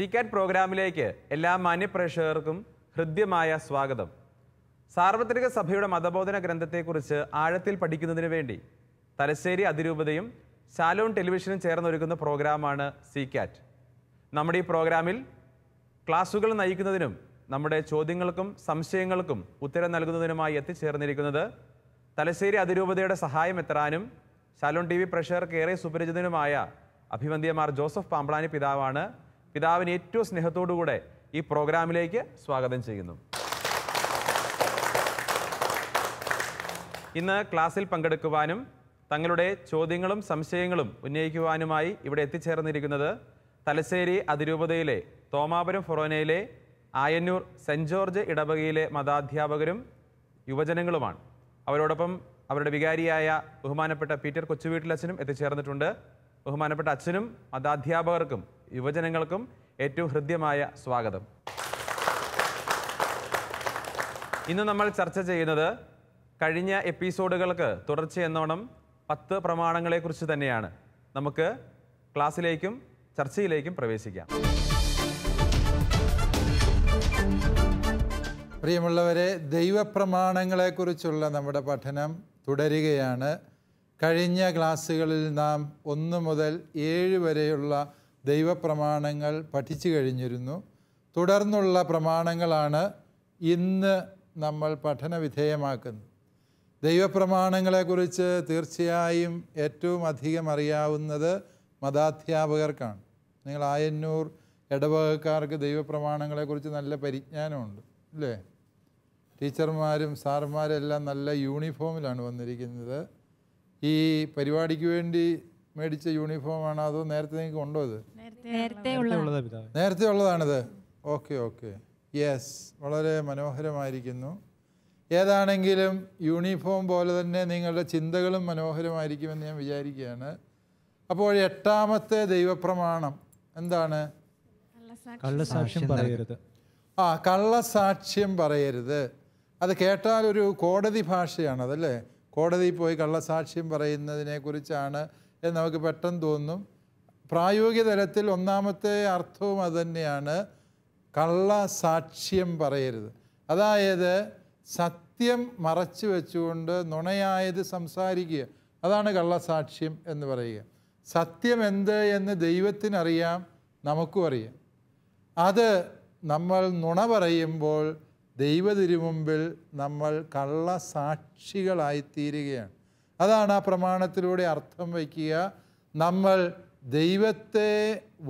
C കാറ്റ് പ്രോഗ്രാമിലേക്ക് എല്ലാ മാന്യപ്രേക്ഷകർക്കും ഹൃദ്യമായ സ്വാഗതം സാർവത്രിക സഭയുടെ മതബോധന ഗ്രന്ഥത്തെക്കുറിച്ച് ആഴത്തിൽ പഠിക്കുന്നതിന് വേണ്ടി തലശ്ശേരി അതിരൂപതയും ശാലോൺ ടെലിവിഷനും ചേർന്നൊരുക്കുന്ന പ്രോഗ്രാമാണ് സി കാറ്റ് നമ്മുടെ ഈ പ്രോഗ്രാമിൽ ക്ലാസ്സുകൾ നയിക്കുന്നതിനും നമ്മുടെ ചോദ്യങ്ങൾക്കും സംശയങ്ങൾക്കും ഉത്തരം നൽകുന്നതിനുമായി എത്തിച്ചേർന്നിരിക്കുന്നത് തലശ്ശേരി അതിരൂപതയുടെ സഹായം എത്തറാനും ശാലോൺ ടി വി പ്രേക്ഷകർക്ക് ഏറെ സുപരിചിതനുമായ അഭിമന്ത്യമാർ ജോസഫ് പാമ്പളാനി പിതാവാണ് പിതാവിന് ഏറ്റവും സ്നേഹത്തോടുകൂടെ ഈ പ്രോഗ്രാമിലേക്ക് സ്വാഗതം ചെയ്യുന്നു ഇന്ന് ക്ലാസ്സിൽ പങ്കെടുക്കുവാനും തങ്ങളുടെ ചോദ്യങ്ങളും സംശയങ്ങളും ഉന്നയിക്കുവാനുമായി ഇവിടെ എത്തിച്ചേർന്നിരിക്കുന്നത് തലശ്ശേരി അതിരൂപതയിലെ തോമാപുരം ഫൊറോനയിലെ ആയന്നൂർ സെൻറ് ജോർജ് ഇടവകയിലെ മതാധ്യാപകരും യുവജനങ്ങളുമാണ് അവരോടൊപ്പം അവരുടെ വികാരിയായ ബഹുമാനപ്പെട്ട പീറ്റർ കൊച്ചുവീട്ടിലച്ഛനും എത്തിച്ചേർന്നിട്ടുണ്ട് ബഹുമാനപ്പെട്ട അച്ഛനും മതാധ്യാപകർക്കും യുവജനങ്ങൾക്കും ഏറ്റവും ഹൃദ്യമായ സ്വാഗതം ഇന്ന് നമ്മൾ ചർച്ച ചെയ്യുന്നത് കഴിഞ്ഞ എപ്പിസോഡുകൾക്ക് തുടർച്ചയെന്നോണം പത്ത് പ്രമാണങ്ങളെക്കുറിച്ച് തന്നെയാണ് നമുക്ക് ക്ലാസ്സിലേക്കും ചർച്ചയിലേക്കും പ്രവേശിക്കാം പ്രിയമുള്ളവരെ ദൈവപ്രമാണങ്ങളെക്കുറിച്ചുള്ള നമ്മുടെ പഠനം തുടരുകയാണ് കഴിഞ്ഞ ക്ലാസ്സുകളിൽ നാം ഒന്ന് മുതൽ ഏഴ് വരെയുള്ള ദൈവപ്രമാണങ്ങൾ പഠിച്ചു കഴിഞ്ഞിരുന്നു തുടർന്നുള്ള പ്രമാണങ്ങളാണ് ഇന്ന് നമ്മൾ പഠനവിധേയമാക്കുന്നത് ദൈവപ്രമാണങ്ങളെക്കുറിച്ച് തീർച്ചയായും ഏറ്റവും അധികം അറിയാവുന്നത് മതാധ്യാപകർക്കാണ് നിങ്ങൾ ആയന്നൂർ ഇടവകക്കാർക്ക് ദൈവപ്രമാണങ്ങളെക്കുറിച്ച് നല്ല പരിജ്ഞാനമുണ്ട് അല്ലേ ടീച്ചർമാരും സാർമാരെല്ലാം നല്ല യൂണിഫോമിലാണ് വന്നിരിക്കുന്നത് ഈ പരിപാടിക്ക് വേണ്ടി മേടിച്ച യൂണിഫോമാണോ അതോ നേരത്തെ നിങ്ങൾക്ക് ഉണ്ടോ ഇത് നേരത്തെ ഉള്ളതാണിത് ഓക്കെ ഓക്കെ യെസ് വളരെ മനോഹരമായിരിക്കുന്നു ഏതാണെങ്കിലും യൂണിഫോം പോലെ തന്നെ നിങ്ങളുടെ ചിന്തകളും മനോഹരമായിരിക്കുമെന്ന് ഞാൻ വിചാരിക്കുകയാണ് അപ്പോൾ എട്ടാമത്തെ ദൈവപ്രമാണം എന്താണ് കള്ളസാക്ഷ്യം പറയരുത് ആ കള്ളസാക്ഷ്യം പറയരുത് അത് കേട്ടാൽ ഒരു കോടതി ഭാഷയാണ് അതല്ലേ കോടതിയിൽ പോയി കള്ളസാക്ഷ്യം പറയുന്നതിനെക്കുറിച്ചാണ് എന്ന് നമുക്ക് പെട്ടെന്ന് തോന്നും പ്രായോഗിക തലത്തിൽ ഒന്നാമത്തെ അർത്ഥവും തന്നെയാണ് കള്ള സാക്ഷ്യം പറയരുത് അതായത് സത്യം മറച്ചു വെച്ചുകൊണ്ട് നുണയായത് സംസാരിക്കുക അതാണ് കള്ളസാക്ഷ്യം എന്ന് പറയുക സത്യം എന്ത് എന്ന് ദൈവത്തിനറിയാം നമുക്കും അറിയാം അത് നമ്മൾ നുണ പറയുമ്പോൾ ദൈവതിരുമുമ്പിൽ നമ്മൾ കള്ളസാക്ഷികളായിത്തീരുകയാണ് അതാണ് ആ പ്രമാണത്തിലൂടെ അർത്ഥം വയ്ക്കുക നമ്മൾ ദൈവത്തെ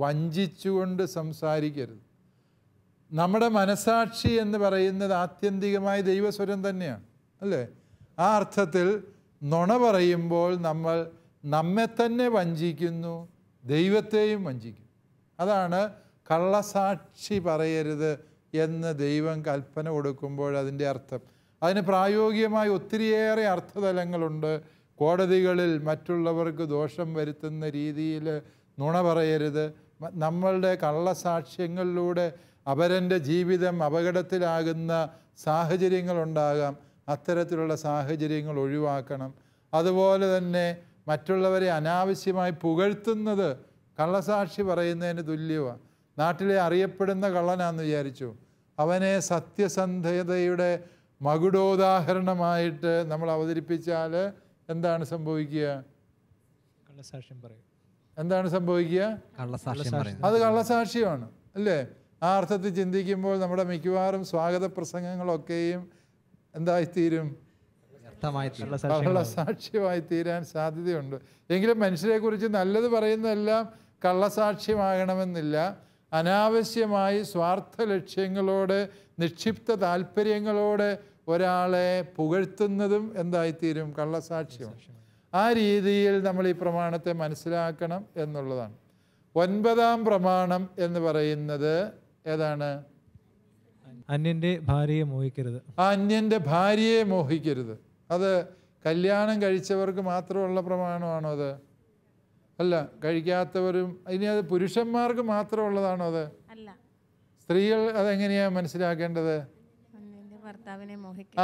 വഞ്ചിച്ചുകൊണ്ട് സംസാരിക്കരുത് നമ്മുടെ മനസാക്ഷി എന്ന് പറയുന്നത് ആത്യന്തികമായ ദൈവസ്വരം തന്നെയാണ് അല്ലേ ആ അർത്ഥത്തിൽ നുണ പറയുമ്പോൾ നമ്മൾ നമ്മെ തന്നെ വഞ്ചിക്കുന്നു ദൈവത്തെയും വഞ്ചിക്കും അതാണ് കള്ളസാക്ഷി പറയരുത് എന്ന് ദൈവം കൽപ്പന കൊടുക്കുമ്പോൾ അതിൻ്റെ അർത്ഥം അതിന് പ്രായോഗികമായി ഒത്തിരിയേറെ അർത്ഥതലങ്ങളുണ്ട് കോടതികളിൽ മറ്റുള്ളവർക്ക് ദോഷം വരുത്തുന്ന രീതിയിൽ നുണ പറയരുത് നമ്മളുടെ കള്ളസാക്ഷ്യങ്ങളിലൂടെ അവരൻ്റെ ജീവിതം അപകടത്തിലാകുന്ന സാഹചര്യങ്ങളുണ്ടാകാം അത്തരത്തിലുള്ള സാഹചര്യങ്ങൾ ഒഴിവാക്കണം അതുപോലെ തന്നെ മറ്റുള്ളവരെ അനാവശ്യമായി പുകഴ്ത്തുന്നത് കള്ളസാക്ഷി പറയുന്നതിന് തുല്യമാണ് നാട്ടിലെ അറിയപ്പെടുന്ന കള്ളനാന്ന് വിചാരിച്ചു അവനെ സത്യസന്ധതയുടെ മകുടോദാഹരണമായിട്ട് നമ്മൾ അവതരിപ്പിച്ചാൽ എന്താണ് സംഭവിക്കുക കള്ളസാക്ഷ്യം പറയും എന്താണ് സംഭവിക്കുക കള്ളസാക്ഷ്യം അത് കള്ളസാക്ഷ്യമാണ് അല്ലേ ആ അർത്ഥത്തിൽ ചിന്തിക്കുമ്പോൾ നമ്മുടെ മിക്കവാറും സ്വാഗത പ്രസംഗങ്ങളൊക്കെയും എന്തായിത്തീരും കള്ളസാക്ഷ്യമായി തീരാൻ സാധ്യതയുണ്ട് എങ്കിലും മനുഷ്യരെക്കുറിച്ച് നല്ലത് പറയുന്നതെല്ലാം കള്ളസാക്ഷ്യമാകണമെന്നില്ല അനാവശ്യമായി സ്വാർത്ഥ ലക്ഷ്യങ്ങളോടെ നിക്ഷിപ്ത താല്പര്യങ്ങളോടെ ഒരാളെ പുകഴ്ത്തുന്നതും എന്തായിത്തീരും കള്ളസാക്ഷ്യം ആ രീതിയിൽ നമ്മൾ ഈ പ്രമാണത്തെ മനസ്സിലാക്കണം എന്നുള്ളതാണ് ഒൻപതാം പ്രമാണം എന്ന് പറയുന്നത് ഏതാണ് അന്യന്റെ ഭാര്യയെ മോഹിക്കരുത് ആ അന്യന്റെ ഭാര്യയെ മോഹിക്കരുത് അത് കല്യാണം കഴിച്ചവർക്ക് മാത്രമുള്ള പ്രമാണമാണോ അത് അല്ല കഴിക്കാത്തവരും ഇനി അത് പുരുഷന്മാർക്ക് മാത്രമുള്ളതാണോ അത് സ്ത്രീകൾ അതെങ്ങനെയാണ് മനസ്സിലാക്കേണ്ടത്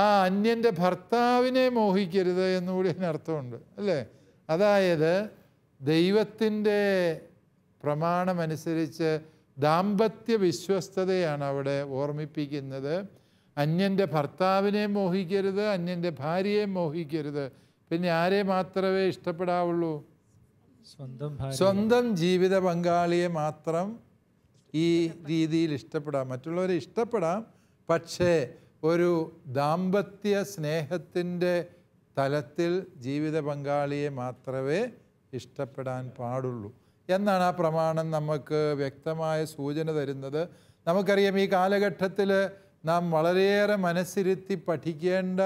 ആ അന്യന്റെ ഭർത്താവിനെ മോഹിക്കരുത് എന്നുകൂടി അതിനർത്ഥമുണ്ട് അല്ലേ അതായത് ദൈവത്തിൻ്റെ പ്രമാണമനുസരിച്ച് ദാമ്പത്യ വിശ്വസ്തതയാണ് അവിടെ ഓർമ്മിപ്പിക്കുന്നത് അന്യൻ്റെ ഭർത്താവിനെ മോഹിക്കരുത് അന്യൻ്റെ ഭാര്യയെ മോഹിക്കരുത് പിന്നെ ആരെ മാത്രമേ ഇഷ്ടപ്പെടാവുള്ളൂ സ്വന്തം സ്വന്തം ജീവിത പങ്കാളിയെ മാത്രം ഈ രീതിയിൽ ഇഷ്ടപ്പെടാം മറ്റുള്ളവരെ ഇഷ്ടപ്പെടാം പക്ഷേ ഒരു ദാമ്പത്യ സ്നേഹത്തിൻ്റെ തലത്തിൽ ജീവിത പങ്കാളിയെ മാത്രമേ ഇഷ്ടപ്പെടാൻ പാടുള്ളൂ എന്നാണ് ആ പ്രമാണം നമുക്ക് വ്യക്തമായ സൂചന തരുന്നത് നമുക്കറിയാം ഈ കാലഘട്ടത്തിൽ നാം വളരെയേറെ മനസ്സിരുത്തി പഠിക്കേണ്ട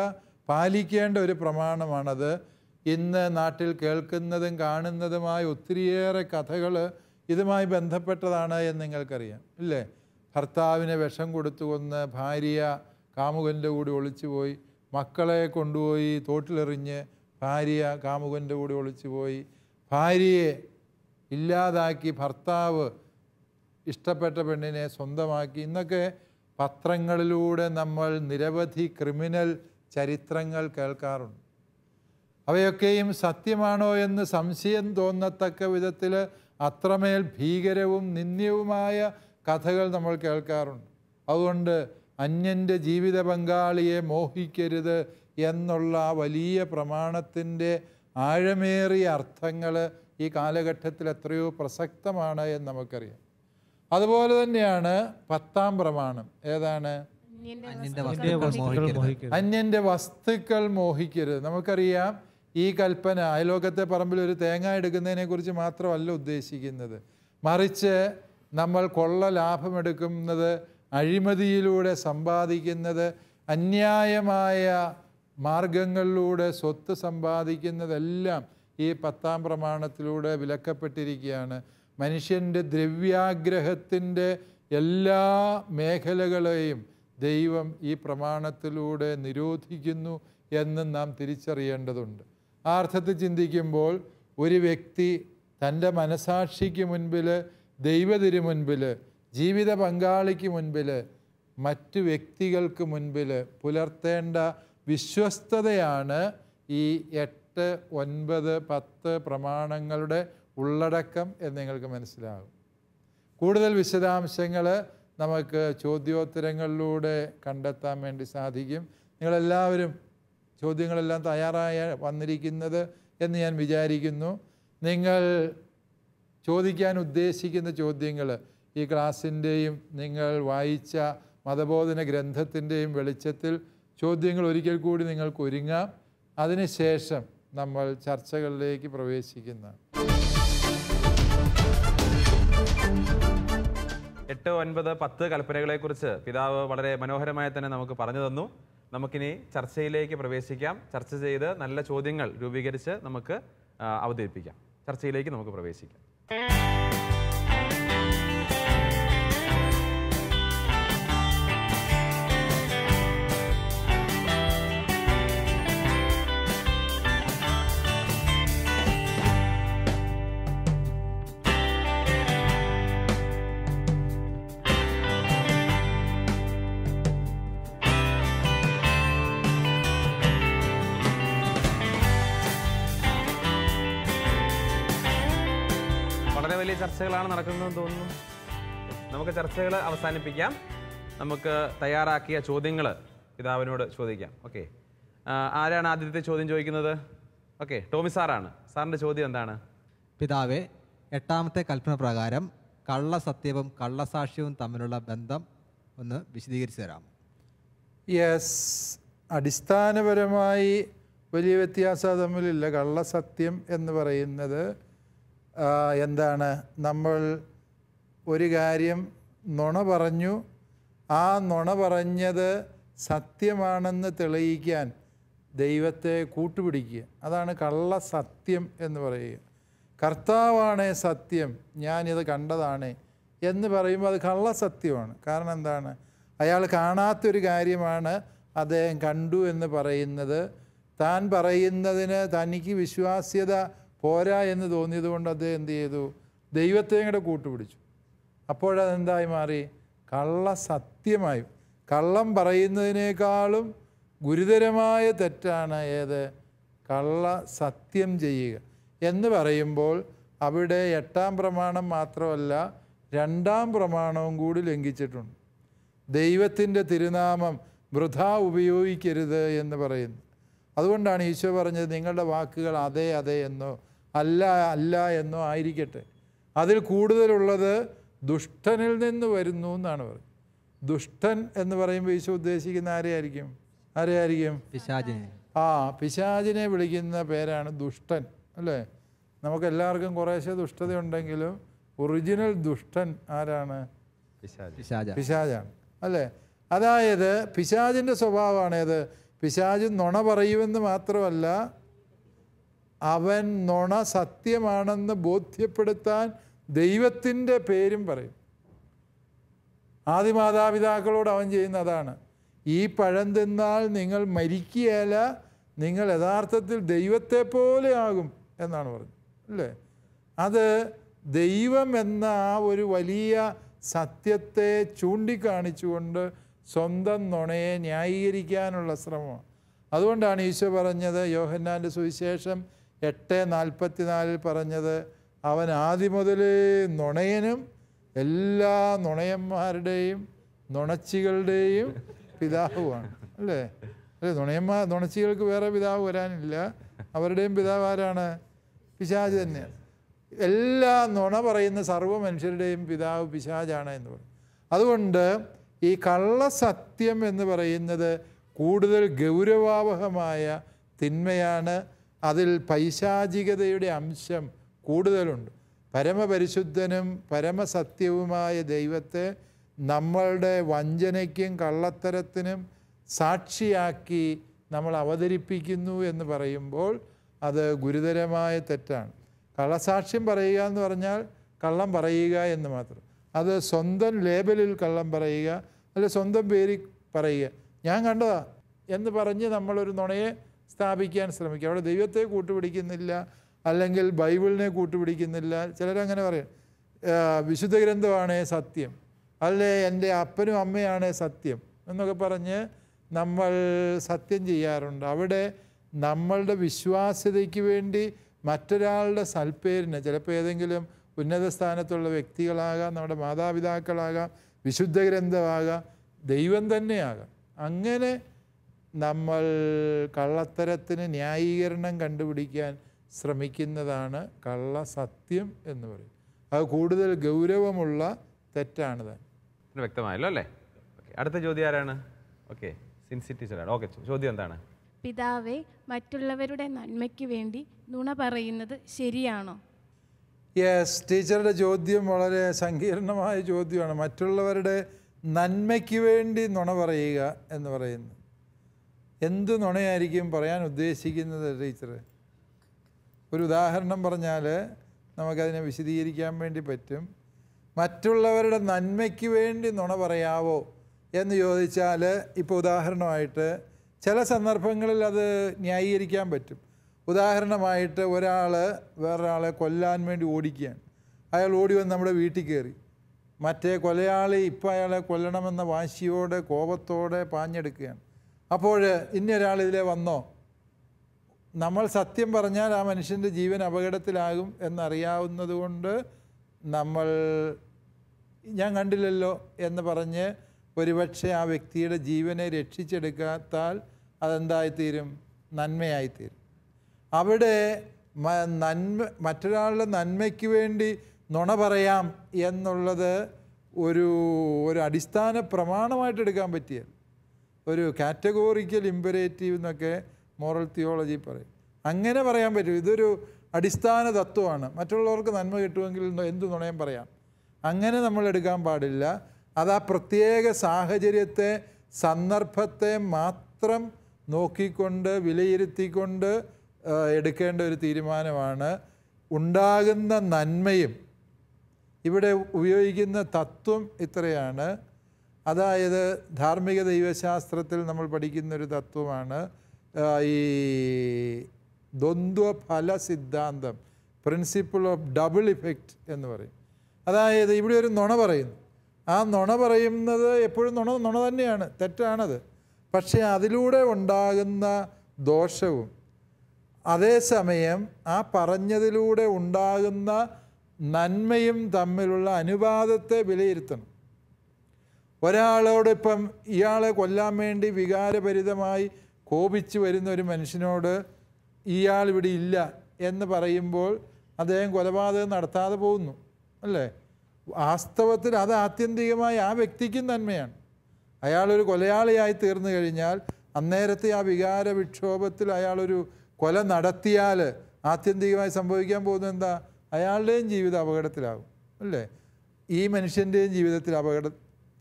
പാലിക്കേണ്ട ഒരു പ്രമാണമാണത് ഇന്ന് നാട്ടിൽ കേൾക്കുന്നതും കാണുന്നതുമായ ഒത്തിരിയേറെ കഥകൾ ഇതുമായി ബന്ധപ്പെട്ടതാണ് എന്ന് നിങ്ങൾക്കറിയാം ഇല്ലേ ഭർത്താവിന് വിഷം കൊടുത്തു കൊന്ന് ഭാര്യ കാമുകൻ്റെ കൂടെ ഒളിച്ചു പോയി മക്കളെ കൊണ്ടുപോയി തോട്ടിലെറിഞ്ഞ് ഭാര്യ കാമുകൻ്റെ കൂടെ ഒളിച്ചു പോയി ഭാര്യയെ ഇല്ലാതാക്കി ഭർത്താവ് ഇഷ്ടപ്പെട്ട പെണ്ണിനെ സ്വന്തമാക്കി ഇന്നൊക്കെ പത്രങ്ങളിലൂടെ നമ്മൾ നിരവധി ക്രിമിനൽ ചരിത്രങ്ങൾ കേൾക്കാറുണ്ട് അവയൊക്കെയും സത്യമാണോ എന്ന് സംശയം തോന്നത്തക്ക വിധത്തിൽ അത്രമേൽ ഭീകരവും നിന്ദ്യവുമായ കഥകൾ നമ്മൾ കേൾക്കാറുണ്ട് അതുകൊണ്ട് അന്യൻ്റെ ജീവിത പങ്കാളിയെ മോഹിക്കരുത് എന്നുള്ള വലിയ പ്രമാണത്തിൻ്റെ ആഴമേറിയ അർത്ഥങ്ങൾ ഈ കാലഘട്ടത്തിൽ എത്രയോ പ്രസക്തമാണ് എന്ന് നമുക്കറിയാം അതുപോലെ തന്നെയാണ് പത്താം പ്രമാണം ഏതാണ് അന്യൻ്റെ വസ്തുക്കൾ മോഹിക്കരുത് നമുക്കറിയാം ഈ കൽപ്പന അയലോകത്തെ പറമ്പിൽ ഒരു തേങ്ങ എടുക്കുന്നതിനെ കുറിച്ച് മാത്രമല്ല ഉദ്ദേശിക്കുന്നത് മറിച്ച് നമ്മൾ കൊള്ള ലാഭമെടുക്കുന്നത് അഴിമതിയിലൂടെ സമ്പാദിക്കുന്നത് അന്യായമായ മാർഗങ്ങളിലൂടെ സ്വത്ത് സമ്പാദിക്കുന്നതെല്ലാം ഈ പത്താം പ്രമാണത്തിലൂടെ വിലക്കപ്പെട്ടിരിക്കുകയാണ് മനുഷ്യൻ്റെ ദ്രവ്യാഗ്രഹത്തിൻ്റെ എല്ലാ മേഖലകളെയും ദൈവം ഈ പ്രമാണത്തിലൂടെ നിരോധിക്കുന്നു എന്ന് നാം തിരിച്ചറിയേണ്ടതുണ്ട് ആ അർത്ഥത്തിൽ ചിന്തിക്കുമ്പോൾ ഒരു വ്യക്തി തൻ്റെ മനസാക്ഷിക്ക് മുൻപിൽ ദൈവതിരു മുൻപിൽ ജീവിത പങ്കാളിക്ക് മുൻപിൽ മറ്റു വ്യക്തികൾക്ക് മുൻപിൽ പുലർത്തേണ്ട വിശ്വസ്തതയാണ് ഈ എട്ട് ഒൻപത് പത്ത് പ്രമാണങ്ങളുടെ ഉള്ളടക്കം എന്ന് നിങ്ങൾക്ക് മനസ്സിലാകും കൂടുതൽ വിശദാംശങ്ങൾ നമുക്ക് ചോദ്യോത്തരങ്ങളിലൂടെ കണ്ടെത്താൻ വേണ്ടി സാധിക്കും നിങ്ങളെല്ലാവരും ചോദ്യങ്ങളെല്ലാം തയ്യാറായ വന്നിരിക്കുന്നത് എന്ന് ഞാൻ വിചാരിക്കുന്നു നിങ്ങൾ ചോദിക്കാൻ ഉദ്ദേശിക്കുന്ന ചോദ്യങ്ങൾ ഈ ക്ലാസ്സിൻ്റെയും നിങ്ങൾ വായിച്ച മതബോധന ഗ്രന്ഥത്തിൻ്റെയും വെളിച്ചത്തിൽ ചോദ്യങ്ങൾ ഒരിക്കൽ കൂടി നിങ്ങൾക്ക് ഒരുങ്ങാം അതിനുശേഷം നമ്മൾ ചർച്ചകളിലേക്ക് പ്രവേശിക്കുന്ന എട്ട് ഒൻപത് പത്ത് കൽപ്പനകളെക്കുറിച്ച് പിതാവ് വളരെ മനോഹരമായി തന്നെ നമുക്ക് പറഞ്ഞു തന്നു നമുക്കിനി ചർച്ചയിലേക്ക് പ്രവേശിക്കാം ചർച്ച ചെയ്ത് നല്ല ചോദ്യങ്ങൾ രൂപീകരിച്ച് നമുക്ക് അവതരിപ്പിക്കാം ചർച്ചയിലേക്ക് നമുക്ക് പ്രവേശിക്കാം ചർച്ചകളാണ് നടക്കുന്നതെന്ന് തോന്നുന്നു നമുക്ക് ചർച്ചകൾ അവസാനിപ്പിക്കാം നമുക്ക് തയ്യാറാക്കിയ ചോദ്യങ്ങൾ പിതാവിനോട് ചോദിക്കാം ഓക്കെ ആരാണ് ആദ്യത്തെ ചോദ്യം ചോദിക്കുന്നത് ഓക്കെ ടോമി സാറാണ് സാറിൻ്റെ ചോദ്യം എന്താണ് പിതാവെ എട്ടാമത്തെ കൽപ്പന പ്രകാരം കള്ളസത്യവും കള്ളസാക്ഷ്യവും തമ്മിലുള്ള ബന്ധം ഒന്ന് വിശദീകരിച്ചു തരാം യെസ് അടിസ്ഥാനപരമായി വലിയ വ്യത്യാസം തമ്മിലില്ല കള്ളസത്യം എന്ന് പറയുന്നത് എന്താണ് നമ്മൾ ഒരു കാര്യം നുണ പറഞ്ഞു ആ നുണ പറഞ്ഞത് സത്യമാണെന്ന് തെളിയിക്കാൻ ദൈവത്തെ കൂട്ടുപിടിക്കുക അതാണ് കള്ള സത്യം എന്ന് പറയുക കർത്താവാണേ സത്യം ഞാനിത് കണ്ടതാണേ എന്ന് പറയുമ്പോൾ അത് കള്ള സത്യമാണ് കാരണം എന്താണ് അയാൾ കാണാത്തൊരു കാര്യമാണ് അദ്ദേഹം കണ്ടു എന്ന് പറയുന്നത് താൻ പറയുന്നതിന് തനിക്ക് വിശ്വാസ്യത പോരാ എന്ന് കൊണ്ട് അദ്ദേഹം എന്ത് ചെയ്തു ദൈവത്തെയും കൂടെ കൂട്ടുപിടിച്ചു അപ്പോഴതെന്തായി മാറി കള്ള സത്യമായി കള്ളം പറയുന്നതിനേക്കാളും ഗുരുതരമായ തെറ്റാണ് ഏത് കള്ള സത്യം ചെയ്യുക എന്ന് പറയുമ്പോൾ അവിടെ എട്ടാം പ്രമാണം മാത്രമല്ല രണ്ടാം പ്രമാണവും കൂടി ലംഘിച്ചിട്ടുണ്ട് ദൈവത്തിൻ്റെ തിരുനാമം വൃഥ ഉപയോഗിക്കരുത് എന്ന് പറയുന്നു അതുകൊണ്ടാണ് ഈശോ പറഞ്ഞത് നിങ്ങളുടെ വാക്കുകൾ അതെ അതെ എന്നോ അല്ല അല്ല എന്നോ ആയിരിക്കട്ടെ അതിൽ കൂടുതലുള്ളത് ദുഷ്ടനിൽ നിന്ന് വരുന്നു എന്നാണ് പറയുന്നത് ദുഷ്ടൻ എന്ന് പറയുമ്പോൾ ഈശോ ഉദ്ദേശിക്കുന്ന ആരെയായിരിക്കും ആരെയായിരിക്കും പിശാചിനെ ആ പിശാചിനെ വിളിക്കുന്ന പേരാണ് ദുഷ്ടൻ അല്ലേ നമുക്ക് എല്ലാവർക്കും കുറേശ്ശെ ദുഷ്ടതയുണ്ടെങ്കിലും ഒറിജിനൽ ദുഷ്ടൻ ആരാണ് പിശാചാണ് അല്ലേ അതായത് പിശാചിൻ്റെ സ്വഭാവമാണേത് ഏത് പിശാജ് നുണ പറയുമെന്ന് മാത്രമല്ല അവൻ നുണ സത്യമാണെന്ന് ബോധ്യപ്പെടുത്താൻ ദൈവത്തിൻ്റെ പേരും പറയും ആദിമാതാപിതാക്കളോട് അവൻ ചെയ്യുന്നതാണ് ഈ പഴം തിന്നാൽ നിങ്ങൾ മരിക്കുകയല്ല നിങ്ങൾ യഥാർത്ഥത്തിൽ ദൈവത്തെ പോലെ ആകും എന്നാണ് പറഞ്ഞത് അല്ലേ അത് ദൈവം എന്ന ആ ഒരു വലിയ സത്യത്തെ ചൂണ്ടിക്കാണിച്ചുകൊണ്ട് സ്വന്തം നുണയെ ന്യായീകരിക്കാനുള്ള ശ്രമമാണ് അതുകൊണ്ടാണ് ഈശോ പറഞ്ഞത് യോഹന്നാൻ്റെ സുവിശേഷം എട്ട് നാലിൽ പറഞ്ഞത് അവൻ ആദ്യം മുതൽ നുണയനും എല്ലാ നുണയന്മാരുടെയും നുണച്ചികളുടെയും പിതാവുമാണ് അല്ലേ അല്ലേ നുണയന്മാർ നുണച്ചികൾക്ക് വേറെ പിതാവ് വരാനില്ല അവരുടെയും പിതാവ് ആരാണ് പിശാജ് തന്നെയാണ് എല്ലാ നുണ പറയുന്ന സർവ്വ മനുഷ്യരുടെയും പിതാവ് പിശാജാണ് എന്ന് പറയും അതുകൊണ്ട് ഈ കള്ളസത്യം എന്ന് പറയുന്നത് കൂടുതൽ ഗൗരവാവഹമായ തിന്മയാണ് അതിൽ പൈശാചികതയുടെ അംശം കൂടുതലുണ്ട് പരമപരിശുദ്ധനും പരമസത്യവുമായ ദൈവത്തെ നമ്മളുടെ വഞ്ചനയ്ക്കും കള്ളത്തരത്തിനും സാക്ഷിയാക്കി നമ്മൾ അവതരിപ്പിക്കുന്നു എന്ന് പറയുമ്പോൾ അത് ഗുരുതരമായ തെറ്റാണ് കള്ളസാക്ഷ്യം പറയുക എന്ന് പറഞ്ഞാൽ കള്ളം പറയുക എന്ന് മാത്രം അത് സ്വന്തം ലേബലിൽ കള്ളം പറയുക അല്ലെ സ്വന്തം പേരിൽ പറയുക ഞാൻ കണ്ടതാ എന്ന് പറഞ്ഞ് നമ്മളൊരു നുണയെ സ്ഥാപിക്കാൻ ശ്രമിക്കുക അവിടെ ദൈവത്തെ കൂട്ടുപിടിക്കുന്നില്ല അല്ലെങ്കിൽ ബൈബിളിനെ കൂട്ടുപിടിക്കുന്നില്ല ചിലരങ്ങനെ പറയും വിശുദ്ധ ഗ്രന്ഥമാണ് സത്യം അല്ലേ എൻ്റെ അപ്പനും അമ്മയാണ് സത്യം എന്നൊക്കെ പറഞ്ഞ് നമ്മൾ സത്യം ചെയ്യാറുണ്ട് അവിടെ നമ്മളുടെ വിശ്വാസ്യതയ്ക്ക് വേണ്ടി മറ്റൊരാളുടെ സൽപ്പേരിന് ചിലപ്പോൾ ഏതെങ്കിലും ഉന്നത സ്ഥാനത്തുള്ള വ്യക്തികളാകാം നമ്മുടെ മാതാപിതാക്കളാകാം വിശുദ്ധ ഗ്രന്ഥമാകാം ദൈവം തന്നെയാകാം അങ്ങനെ നമ്മൾ കള്ളത്തരത്തിന് ന്യായീകരണം കണ്ടുപിടിക്കാൻ ശ്രമിക്കുന്നതാണ് കള്ള സത്യം എന്ന് പറയും അത് കൂടുതൽ ഗൗരവമുള്ള തെറ്റാണ് തന്നെ വ്യക്തമായല്ലോ അല്ലേ അടുത്ത ചോദ്യം ആരാണ് ഓക്കെ സിൻസിറ്റീസറാണ് ഓക്കെ ചോദ്യം എന്താണ് പിതാവെ മറ്റുള്ളവരുടെ നന്മയ്ക്ക് വേണ്ടി നുണ പറയുന്നത് ശരിയാണോ യെസ് ടീച്ചറുടെ ചോദ്യം വളരെ സങ്കീർണമായ ചോദ്യമാണ് മറ്റുള്ളവരുടെ നന്മയ്ക്ക് വേണ്ടി നുണ പറയുക എന്ന് പറയുന്നത് എന്ത് നുണയായിരിക്കും പറയാൻ ഉദ്ദേശിക്കുന്നത് ടീച്ചർ ഒരു ഉദാഹരണം പറഞ്ഞാൽ നമുക്കതിനെ വിശദീകരിക്കാൻ വേണ്ടി പറ്റും മറ്റുള്ളവരുടെ നന്മയ്ക്ക് വേണ്ടി നുണ പറയാവോ എന്ന് ചോദിച്ചാൽ ഇപ്പോൾ ഉദാഹരണമായിട്ട് ചില സന്ദർഭങ്ങളിൽ അത് ന്യായീകരിക്കാൻ പറ്റും ഉദാഹരണമായിട്ട് ഒരാൾ വേറൊരാളെ കൊല്ലാൻ വേണ്ടി ഓടിക്കുകയാണ് അയാൾ ഓടി വന്ന് നമ്മുടെ വീട്ടിൽ കയറി മറ്റേ കൊലയാളി ഇപ്പോൾ അയാളെ കൊല്ലണമെന്ന വാശിയോടെ കോപത്തോടെ പാഞ്ഞെടുക്കുകയാണ് അപ്പോൾ ഇന്നൊരാൾ ഇതിലെ വന്നോ നമ്മൾ സത്യം പറഞ്ഞാൽ ആ മനുഷ്യൻ്റെ ജീവൻ അപകടത്തിലാകും എന്നറിയാവുന്നതുകൊണ്ട് നമ്മൾ ഞാൻ കണ്ടില്ലല്ലോ എന്ന് പറഞ്ഞ് ഒരുപക്ഷെ ആ വ്യക്തിയുടെ ജീവനെ രക്ഷിച്ചെടുക്കാത്താൽ അതെന്തായിത്തീരും നന്മയായിത്തീരും അവിടെ നന്മ മറ്റൊരാളുടെ നന്മയ്ക്ക് വേണ്ടി നുണ പറയാം എന്നുള്ളത് ഒരു ഒരു അടിസ്ഥാന പ്രമാണമായിട്ട് എടുക്കാൻ പറ്റിയത് ഒരു കാറ്റഗോറിക്കൽ ഇമ്പരേറ്റീവ് എന്നൊക്കെ മോറൽ തിയോളജി പറയും അങ്ങനെ പറയാൻ പറ്റും ഇതൊരു അടിസ്ഥാന തത്വമാണ് മറ്റുള്ളവർക്ക് നന്മ കിട്ടുമെങ്കിൽ എന്തു നുണയും പറയാം അങ്ങനെ നമ്മൾ എടുക്കാൻ പാടില്ല അത് ആ പ്രത്യേക സാഹചര്യത്തെ സന്ദർഭത്തെ മാത്രം നോക്കിക്കൊണ്ട് വിലയിരുത്തിക്കൊണ്ട് എടുക്കേണ്ട ഒരു തീരുമാനമാണ് ഉണ്ടാകുന്ന നന്മയും ഇവിടെ ഉപയോഗിക്കുന്ന തത്വം ഇത്രയാണ് അതായത് ധാർമ്മിക ദൈവശാസ്ത്രത്തിൽ നമ്മൾ പഠിക്കുന്നൊരു തത്വമാണ് ഈ ദ്വന്ദ്വഫല സിദ്ധാന്തം പ്രിൻസിപ്പിൾ ഓഫ് ഡബിൾ ഇഫക്റ്റ് എന്ന് പറയും അതായത് ഇവിടെ ഒരു നുണ പറയുന്നു ആ നുണ പറയുന്നത് എപ്പോഴും നുണ നുണ തന്നെയാണ് തെറ്റാണത് പക്ഷേ അതിലൂടെ ഉണ്ടാകുന്ന ദോഷവും അതേസമയം ആ പറഞ്ഞതിലൂടെ ഉണ്ടാകുന്ന നന്മയും തമ്മിലുള്ള അനുപാതത്തെ വിലയിരുത്തണം ഒരാളോട് ഇപ്പം ഇയാളെ കൊല്ലാൻ വേണ്ടി വികാരഭരിതമായി കോപിച്ച് വരുന്ന ഒരു മനുഷ്യനോട് ഇയാൾ ഇവിടെ ഇല്ല എന്ന് പറയുമ്പോൾ അദ്ദേഹം കൊലപാതകം നടത്താതെ പോകുന്നു അല്ലേ വാസ്തവത്തിൽ അത് ആത്യന്തികമായി ആ വ്യക്തിക്കും നന്മയാണ് അയാളൊരു കൊലയാളിയായി തീർന്നു കഴിഞ്ഞാൽ അന്നേരത്തെ ആ വികാര വിക്ഷോഭത്തിൽ അയാളൊരു കൊല നടത്തിയാൽ ആത്യന്തികമായി സംഭവിക്കാൻ പോകുന്നത് എന്താ അയാളുടെയും ജീവിതം അപകടത്തിലാകും അല്ലേ ഈ മനുഷ്യൻ്റെയും ജീവിതത്തിൽ അപകട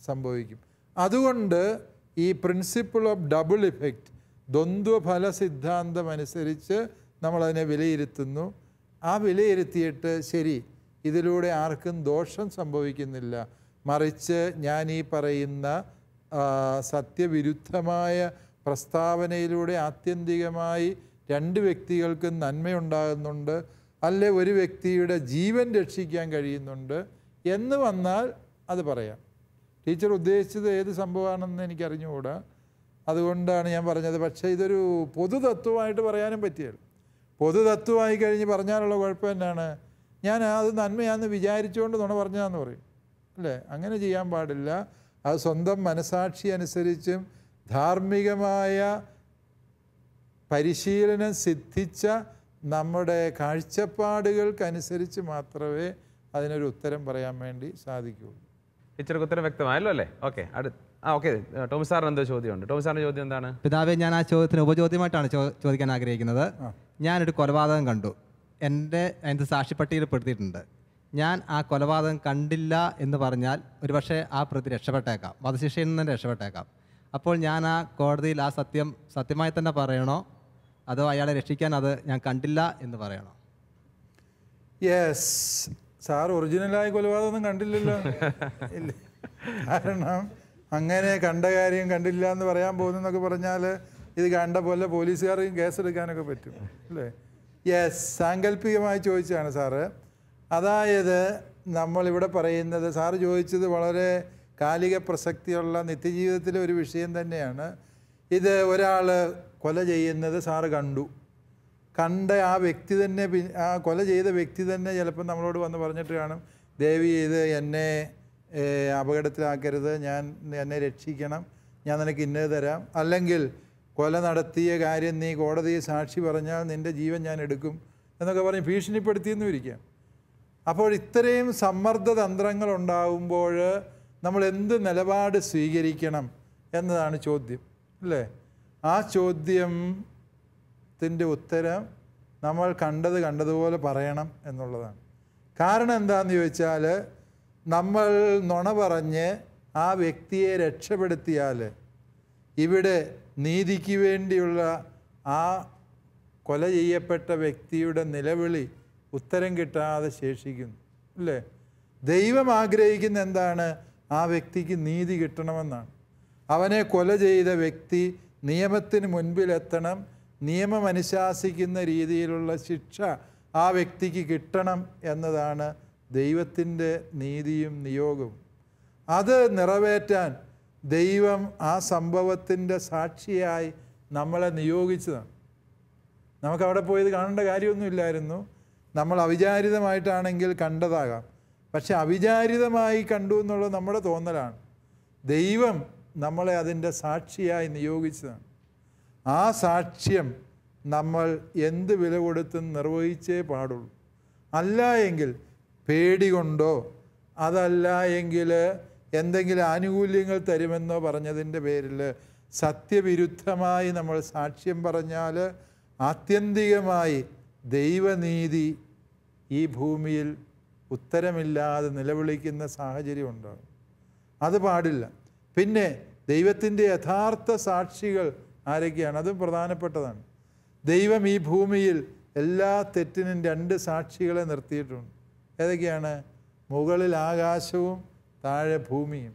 സംഭവിക്കും അതുകൊണ്ട് ഈ പ്രിൻസിപ്പിൾ ഓഫ് ഡബിൾ ഇഫക്റ്റ് ദ്വന്ദ്വഫല സിദ്ധാന്തം അനുസരിച്ച് നമ്മളതിനെ വിലയിരുത്തുന്നു ആ വിലയിരുത്തിയിട്ട് ശരി ഇതിലൂടെ ആർക്കും ദോഷം സംഭവിക്കുന്നില്ല മറിച്ച് ഞാൻ ഈ പറയുന്ന സത്യവിരുദ്ധമായ പ്രസ്താവനയിലൂടെ ആത്യന്തികമായി രണ്ട് വ്യക്തികൾക്കും നന്മയുണ്ടാകുന്നുണ്ട് അല്ലെ ഒരു വ്യക്തിയുടെ ജീവൻ രക്ഷിക്കാൻ കഴിയുന്നുണ്ട് എന്ന് വന്നാൽ അത് പറയാം ടീച്ചർ ഉദ്ദേശിച്ചത് ഏത് സംഭവമാണെന്ന് എനിക്ക് അറിഞ്ഞുകൂടാ അതുകൊണ്ടാണ് ഞാൻ പറഞ്ഞത് പക്ഷേ ഇതൊരു പൊതുതത്വമായിട്ട് പറയാനും പറ്റിയല്ലോ പൊതുതത്വമായി കഴിഞ്ഞ് പറഞ്ഞാലുള്ള കുഴപ്പം തന്നെയാണ് ഞാൻ അത് നന്മയാണെന്ന് വിചാരിച്ചുകൊണ്ട് നുണ പറഞ്ഞതെന്ന് പറയും അല്ലേ അങ്ങനെ ചെയ്യാൻ പാടില്ല അത് സ്വന്തം മനസാക്ഷി അനുസരിച്ചും ധാർമ്മികമായ പരിശീലനം സിദ്ധിച്ച നമ്മുടെ കാഴ്ചപ്പാടുകൾക്കനുസരിച്ച് മാത്രമേ അതിനൊരു ഉത്തരം പറയാൻ വേണ്ടി സാധിക്കുകയുള്ളൂ ടീച്ചർക്ക് ഉത്തരം വ്യക്തമായല്ലോ അല്ലേ ഓക്കെ അടുത്ത് ആ ഓക്കെ ടോമി സാറിന് എന്തോ ചോദ്യമുണ്ട് ടോമി സാറിൻ്റെ ചോദ്യം എന്താണ് പിതാവെ ഞാൻ ആ ചോദ്യത്തിന് ഉപചോദ്യമായിട്ടാണ് ചോദിക്കാൻ ആഗ്രഹിക്കുന്നത് ഞാനൊരു കൊലപാതകം കണ്ടു എൻ്റെ അതിൻ്റെ പെടുത്തിയിട്ടുണ്ട് ഞാൻ ആ കൊലപാതകം കണ്ടില്ല എന്ന് പറഞ്ഞാൽ ഒരുപക്ഷെ ആ പ്രതി രക്ഷപ്പെട്ടേക്കാം വധശിക്ഷയിൽ നിന്ന് തന്നെ രക്ഷപ്പെട്ടേക്കാം അപ്പോൾ ഞാൻ ആ കോടതിയിൽ ആ സത്യം സത്യമായി തന്നെ പറയണോ അതോ അയാളെ രക്ഷിക്കാൻ അത് ഞാൻ കണ്ടില്ല എന്ന് പറയണോ യെസ് സാർ ഒറിജിനലായ കൊലപാതകമൊന്നും കണ്ടില്ലല്ലോ ഇല്ല കാരണം അങ്ങനെ കണ്ട കാര്യം കണ്ടില്ല എന്ന് പറയാൻ പോകുന്നതെന്നൊക്കെ പറഞ്ഞാൽ ഇത് കണ്ട പോലെ പോലീസുകാർക്കും കേസെടുക്കാനൊക്കെ പറ്റും അല്ലേ യെസ് സാങ്കല്പികമായി ചോദിച്ചാണ് സാറ് അതായത് നമ്മളിവിടെ പറയുന്നത് സാറ് ചോദിച്ചത് വളരെ കാലിക പ്രസക്തിയുള്ള നിത്യജീവിതത്തിലെ ഒരു വിഷയം തന്നെയാണ് ഇത് ഒരാൾ കൊല ചെയ്യുന്നത് സാറ് കണ്ടു കണ്ട ആ വ്യക്തി തന്നെ ആ കൊല ചെയ്ത വ്യക്തി തന്നെ ചിലപ്പം നമ്മളോട് വന്ന് പറഞ്ഞിട്ട് കാണും ദേവി ഇത് എന്നെ അപകടത്തിലാക്കരുത് ഞാൻ എന്നെ രക്ഷിക്കണം ഞാൻ നിനക്ക് ഇന്നത് തരാം അല്ലെങ്കിൽ കൊല നടത്തിയ കാര്യം നീ കോടതിയെ സാക്ഷി പറഞ്ഞാൽ നിൻ്റെ ജീവൻ ഞാൻ എടുക്കും എന്നൊക്കെ പറഞ്ഞ് ഭീഷണിപ്പെടുത്തിയെന്നും ഇരിക്കാം അപ്പോൾ ഇത്രയും സമ്മർദ്ദ തന്ത്രങ്ങൾ ഉണ്ടാകുമ്പോൾ നമ്മൾ എന്ത് നിലപാട് സ്വീകരിക്കണം എന്നതാണ് ചോദ്യം അല്ലേ ആ ചോദ്യം ത്തിൻ്റെ ഉത്തരം നമ്മൾ കണ്ടത് കണ്ടതുപോലെ പറയണം എന്നുള്ളതാണ് കാരണം എന്താണെന്ന് ചോദിച്ചാൽ നമ്മൾ നുണ പറഞ്ഞ് ആ വ്യക്തിയെ രക്ഷപ്പെടുത്തിയാൽ ഇവിടെ നീതിക്ക് വേണ്ടിയുള്ള ആ കൊല ചെയ്യപ്പെട്ട വ്യക്തിയുടെ നിലവിളി ഉത്തരം കിട്ടാതെ ശേഷിക്കുന്നു അല്ലേ ദൈവം ആഗ്രഹിക്കുന്ന എന്താണ് ആ വ്യക്തിക്ക് നീതി കിട്ടണമെന്നാണ് അവനെ കൊല ചെയ്ത വ്യക്തി നിയമത്തിന് മുൻപിലെത്തണം നിയമം അനുശാസിക്കുന്ന രീതിയിലുള്ള ശിക്ഷ ആ വ്യക്തിക്ക് കിട്ടണം എന്നതാണ് ദൈവത്തിൻ്റെ നീതിയും നിയോഗവും അത് നിറവേറ്റാൻ ദൈവം ആ സംഭവത്തിൻ്റെ സാക്ഷിയായി നമ്മളെ നിയോഗിച്ചതാണ് നമുക്കവിടെ പോയത് കാണേണ്ട കാര്യമൊന്നുമില്ലായിരുന്നു നമ്മൾ അവിചാരിതമായിട്ടാണെങ്കിൽ കണ്ടതാകാം പക്ഷെ അവിചാരിതമായി കണ്ടു എന്നുള്ളത് നമ്മുടെ തോന്നലാണ് ദൈവം നമ്മളെ അതിൻ്റെ സാക്ഷിയായി നിയോഗിച്ചതാണ് ആ സാക്ഷ്യം നമ്മൾ എന്ത് വില കൊടുത്തും നിർവഹിച്ചേ പാടുള്ളൂ അല്ല എങ്കിൽ പേടി കൊണ്ടോ അതല്ല എങ്കിൽ എന്തെങ്കിലും ആനുകൂല്യങ്ങൾ തരുമെന്നോ പറഞ്ഞതിൻ്റെ പേരിൽ സത്യവിരുദ്ധമായി നമ്മൾ സാക്ഷ്യം പറഞ്ഞാൽ ആത്യന്തികമായി ദൈവനീതി ഈ ഭൂമിയിൽ ഉത്തരമില്ലാതെ നിലവിളിക്കുന്ന സാഹചര്യം ഉണ്ടാകും അത് പാടില്ല പിന്നെ ദൈവത്തിൻ്റെ യഥാർത്ഥ സാക്ഷികൾ ആരൊക്കെയാണ് അത് പ്രധാനപ്പെട്ടതാണ് ദൈവം ഈ ഭൂമിയിൽ എല്ലാ തെറ്റിനും രണ്ട് സാക്ഷികളെ നിർത്തിയിട്ടുണ്ട് ഏതൊക്കെയാണ് മുകളിൽ ആകാശവും താഴെ ഭൂമിയും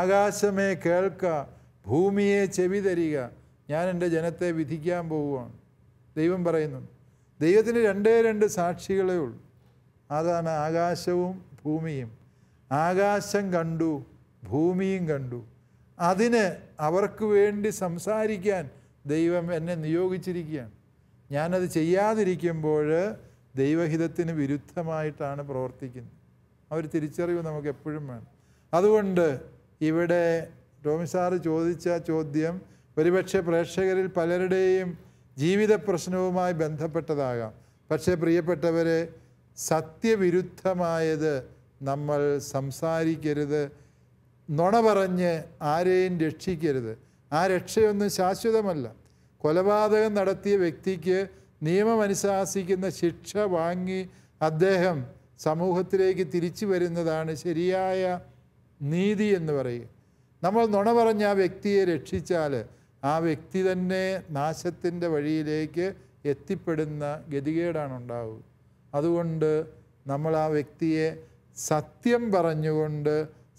ആകാശമേ കേൾക്ക ഭൂമിയെ ചെവി തരിക ഞാൻ എൻ്റെ ജനത്തെ വിധിക്കാൻ പോവുകയാണ് ദൈവം പറയുന്നു ദൈവത്തിന് രണ്ടേ രണ്ട് സാക്ഷികളേ ഉള്ളൂ അതാണ് ആകാശവും ഭൂമിയും ആകാശം കണ്ടു ഭൂമിയും കണ്ടു അതിന് അവർക്ക് വേണ്ടി സംസാരിക്കാൻ ദൈവം എന്നെ നിയോഗിച്ചിരിക്കുകയാണ് ഞാനത് ചെയ്യാതിരിക്കുമ്പോൾ ദൈവഹിതത്തിന് വിരുദ്ധമായിട്ടാണ് പ്രവർത്തിക്കുന്നത് ആ ഒരു തിരിച്ചറിവ് നമുക്ക് എപ്പോഴും വേണം അതുകൊണ്ട് ഇവിടെ ടോമി ചോദിച്ച ചോദ്യം ഒരുപക്ഷെ പ്രേക്ഷകരിൽ പലരുടെയും ജീവിത പ്രശ്നവുമായി ബന്ധപ്പെട്ടതാകാം പക്ഷേ പ്രിയപ്പെട്ടവരെ സത്യവിരുദ്ധമായത് നമ്മൾ സംസാരിക്കരുത് നുണ പറഞ്ഞ് ആരെയും രക്ഷിക്കരുത് ആ രക്ഷയൊന്നും ശാശ്വതമല്ല കൊലപാതകം നടത്തിയ വ്യക്തിക്ക് നിയമമനുശാസിക്കുന്ന ശിക്ഷ വാങ്ങി അദ്ദേഹം സമൂഹത്തിലേക്ക് തിരിച്ചു വരുന്നതാണ് ശരിയായ നീതി എന്ന് പറയുക നമ്മൾ നുണ പറഞ്ഞ് ആ വ്യക്തിയെ രക്ഷിച്ചാൽ ആ വ്യക്തി തന്നെ നാശത്തിൻ്റെ വഴിയിലേക്ക് എത്തിപ്പെടുന്ന ഗതികേടാണ് ഉണ്ടാവുക അതുകൊണ്ട് നമ്മൾ ആ വ്യക്തിയെ സത്യം പറഞ്ഞുകൊണ്ട്